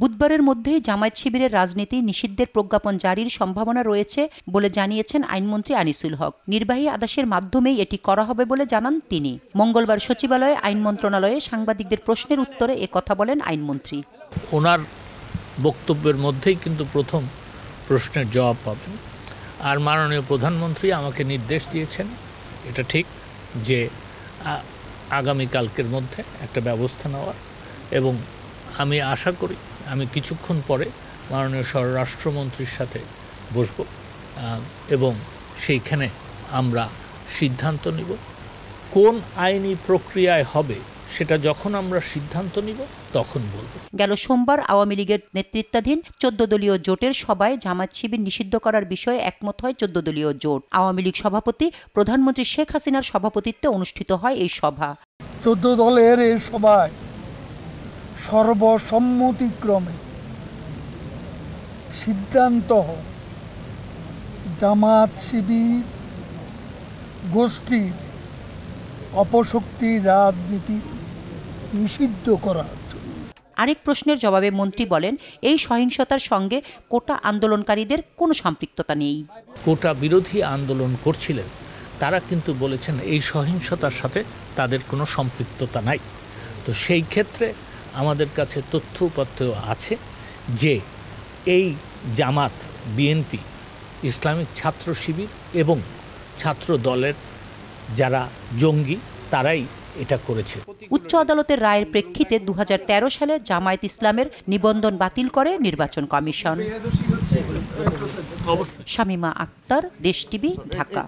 বুধবারের মধ্যেই জামায়াত শিবিরের রাজনীতি নিষিদ্ধের প্রজ্ঞাপন জারির সম্ভাবনা রয়েছে বলে জানিয়েছেন আইনমন্ত্রী আনিসুল হক নির্বাহী আদেশের মাধ্যমেই এটি করা হবে বলে জানান তিনি মঙ্গলবার সচিবালয়ে আইন মন্ত্রণালয়ে সাংবাদিকদের প্রশ্নের উত্তরে এ কথা বলেন আইনমন্ত্রী ওনার বক্তব্যের মধ্যেই কিন্তু প্রথম প্রশ্নের জবাব পাবেন আর মাননীয় প্রধানমন্ত্রী আমাকে নির্দেশ দিয়েছেন এটা ঠিক যে আগামীকালকের মধ্যে একটা ব্যবস্থা নেওয়ার এবং আমি আশা করি আমি কিছুক্ষণ পরে মাননীয় স্বরাষ্ট্রমন্ত্রীর সাথে বসব এবং সেইখানে আমরা সিদ্ধান্ত নিব কোন আইনি প্রক্রিয়ায় হবে সেটা যখন আমরা সিদ্ধান্ত নিব তখন বলব গেল সোমবার আওয়ামী লীগের নেতৃত্বাধীন চোদ্দ দলীয় জোটের সভায় জামাত শিবির নিষিদ্ধ করার বিষয়ে একমত হয় চোদ্দ দলীয় জোট আওয়ামী লীগ সভাপতি প্রধানমন্ত্রী শেখ হাসিনার সভাপতিত্বে অনুষ্ঠিত হয় এই সভা চোদ্দ দলের এই সভায় সর্বসম্মতিক্রমে সিদ্ধান্ত জামাত শিবির গোষ্ঠীর অপশক্তি রাজনীতি নিষিদ্ধ করা আরেক প্রশ্নের জবাবে মন্ত্রী বলেন এই সহিংসতার সঙ্গে কোটা আন্দোলনকারীদের কোনো সম্পৃক্ততা নেই কোটা বিরোধী আন্দোলন করছিলেন তারা কিন্তু বলেছেন এই সহিংসতার সাথে তাদের কোনো সম্পৃক্ততা নাই তো সেই ক্ষেত্রে আমাদের কাছে তথ্য আছে যে এই জামাত বিএনপি ইসলামিক ছাত্র শিবির এবং ছাত্র দলের যারা জঙ্গি তারাই এটা করেছে উচ্চ আদালতের রায়ের প্রেক্ষিতে দু সালে জামায়াত ইসলামের নিবন্ধন বাতিল করে নির্বাচন কমিশন শামিমা আক্তার দেশ টিভি ঢাকা